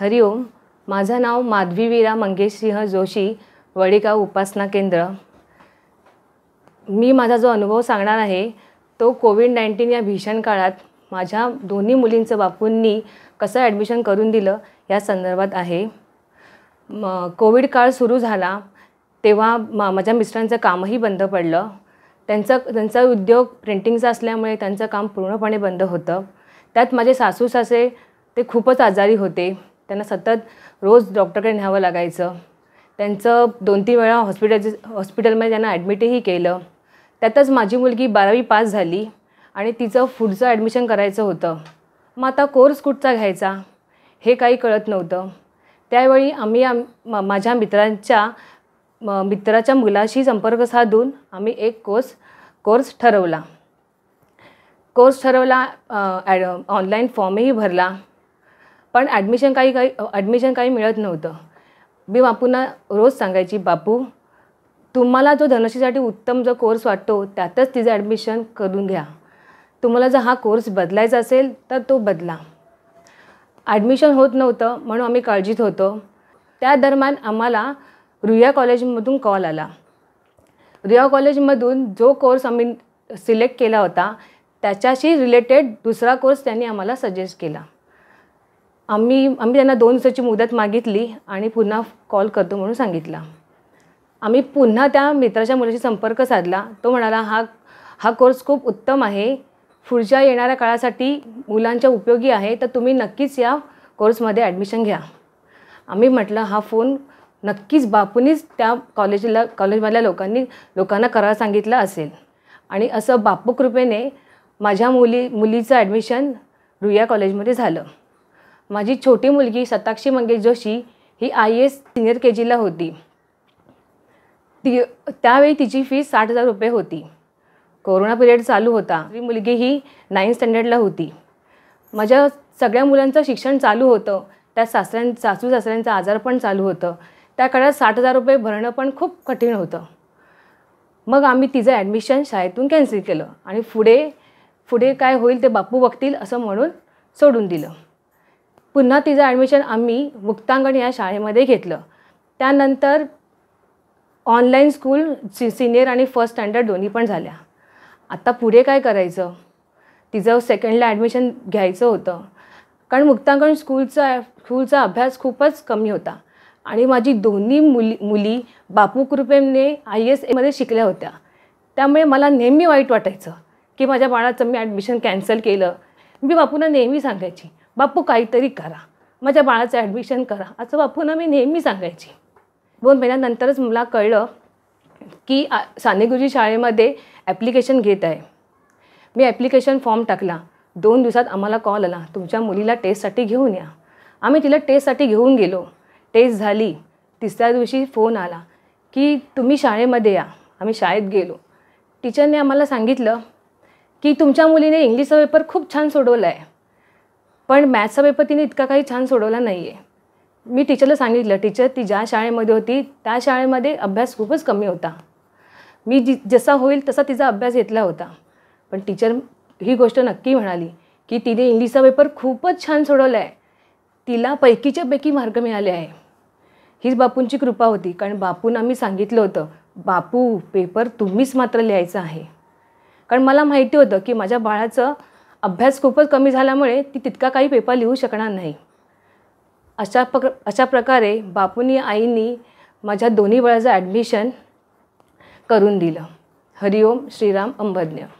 हरिओम माझं नाव माधवीवीरा मंगेशसिंह जोशी वडेगाव उपासना केंद्र मी माझा जो अनुभव सांगणार आहे तो कोविड नाईन्टीन या भीषण काळात माझ्या दोन्ही मुलींचं बापूंनी कसं ॲडमिशन करून दिलं या संदर्भात आहे म कोविड काळ सुरू झाला तेव्हा मा माझ्या मिस्टरांचं कामही बंद पडलं त्यांचा त्यांचा उद्योग प्रिंटिंगचा असल्यामुळे त्यांचं काम पूर्णपणे बंद होतं त्यात माझे सासू सासे ते खूपच आजारी होते त्यांना सतत रोज डॉक्टरकडे न्यावं लागायचं त्यांचं दोन तीन वेळा हॉस्पिटल हॉस्पिटलमध्ये त्यांना ॲडमिटही केलं त्यातच माझी मुलगी बारावी पास झाली आणि तिचं पुढचं ॲडमिशन करायचं होतं मग आता कोर्स कुठचा घ्यायचा हे काही कळत नव्हतं त्यावेळी आम्ही आम माझ्या मित्रांच्या मित्राच्या मुलाशी संपर्क साधून आम्ही एक कोर्स कोर्स ठरवला कोर्स ठरवला ॲड ऑनलाईन फॉर्मही भरला पण ॲडमिशन काही काही ॲडमिशन काही मिळत नव्हतं मी बापूंना रोज सांगायची बापू तुम्हाला जो धनशीसाठी उत्तम जो कोर्स वाटतो त्यातच तिचं ॲडमिशन करून घ्या तुम्हाला जर हा कोर्स बदलायचा असेल तर तो बदला ॲडमिशन होत नव्हतं म्हणून आम्ही काळजीत होतो त्या दरम्यान आम्हाला रुया कॉलेजमधून कॉल आला रुया कॉलेजमधून जो कोर्स आम्ही सिलेक्ट केला होता त्याच्याशी रिलेटेड दुसरा कोर्स त्यांनी आम्हाला सजेस्ट केला आम्ही आम्ही त्यांना दोन दिवसाची मुदत मागितली आणि पुन्हा कॉल करतो म्हणून सांगितला आम्ही पुन्हा त्या मित्राच्या मुलाशी संपर्क साधला तो म्हणाला हा हा कोर्स खूप उत्तम आहे पुढच्या येणाऱ्या काळासाठी मुलांच्या उपयोगी आहे तर तुम्ही नक्कीच या कोर्समध्ये ॲडमिशन घ्या आम्ही म्हटलं हा फोन नक्कीच बापूनीच त्या कॉलेजला कॉलेजमधल्या लोकांनी लोकांना करायला सांगितलं असेल आणि असं बापू कृपेने माझ्या मुली मुलीचं ॲडमिशन रुया कॉलेजमध्ये झालं माझी छोटी मुलगी सताक्षी मंगेश जोशी ही आय एस सिनियर के जीला होती ती त्यावेळी तिची फी साठ हजार रुपये होती कोरोना पिरियड चालू होता ती मुलगी ही नाईन्थ स्टँडर्डला होती माझ्या सगळ्या मुलांचं शिक्षण चालू होतं त्या सासऱ्यां सासू सासऱ्यांचं आजार पण चालू होतं त्या काळात साठ हजार रुपये भरणं पण खूप कठीण होतं मग आम्ही तिचं ॲडमिशन शाळेतून कॅन्सल केलं आणि पुढे पुढे काय होईल ते बापू बघतील असं म्हणून सोडून दिलं पुन्हा तिचं ॲडमिशन आम्ही मुक्तांगण या शाळेमध्ये घेतलं त्यानंतर ऑनलाईन स्कूल सी सिनियर आणि फर्स्ट स्टँडर्ड दोन्ही पण झाल्या आता पुढे काय करायचं तिचं सेकंडला ॲडमिशन घ्यायचं होतं कारण मुक्तांगण स्कूलचा स्कूलचा अभ्यास खूपच कमी होता आणि माझी दोन्ही मुली मुली बापू कृपेने आय एस एमध्ये शिकल्या होत्या त्यामुळे मला नेहमी वाईट वाटायचं की माझ्या बाळाचं मी ॲडमिशन कॅन्सल केलं मी बापूंना नेहमी सांगायची बापू काहीतरी करा माझ्या बाळाचं ॲडमिशन करा असं बापूंना मी नेहमी सांगायची दोन महिन्यानंतरच मला कळलं की सानेगुरुजी शाळेमध्ये ॲप्लिकेशन घेत आहे मी ॲप्लिकेशन फॉर्म टाकला दोन दिवसात आम्हाला कॉल आला तुमच्या मुलीला टेस्टसाठी घेऊन या आम्ही तिला टेस्टसाठी घेऊन गेलो टेस्ट झाली तिसऱ्या दिवशी फोन आला की तुम्ही शाळेमध्ये या आम्ही शाळेत गेलो टीचरने आम्हाला सांगितलं की तुमच्या मुलीने इंग्लिशचा पेपर खूप छान सोडवला आहे पण मॅथ्सचा पेपर तिने इतका काही छान सोडवला नाही आहे मी टीचरला सांगितलं टीचर ती ज्या शाळेमध्ये होती त्या शाळेमध्ये अभ्यास खूपच कमी होता मी जी जसा होईल तसा तिचा अभ्यास घेतला होता पण टीचर ही गोष्ट नक्की म्हणाली की तिने इंग्लिशचा पेपर खूपच छान सोडवला आहे तिला पैकीच्या पैकी मार्ग मिळाले आहे हीच बापूंची कृपा होती कारण बापून आम्ही सांगितलं होतं बापू पेपर तुम्हीच मात्र लिहायचं आहे कारण मला माहिती होतं की माझ्या बाळाचं अभ्यास खूपच कमी झाल्यामुळे ती तितका काही पेपर लिहू शकणार नाही अशा प्र अशा प्रकारे बापूंनी आईंनी माझ्या दोन्ही वेळाचं ॲडमिशन करून दिलं हरिओम श्रीराम अंबज्ञ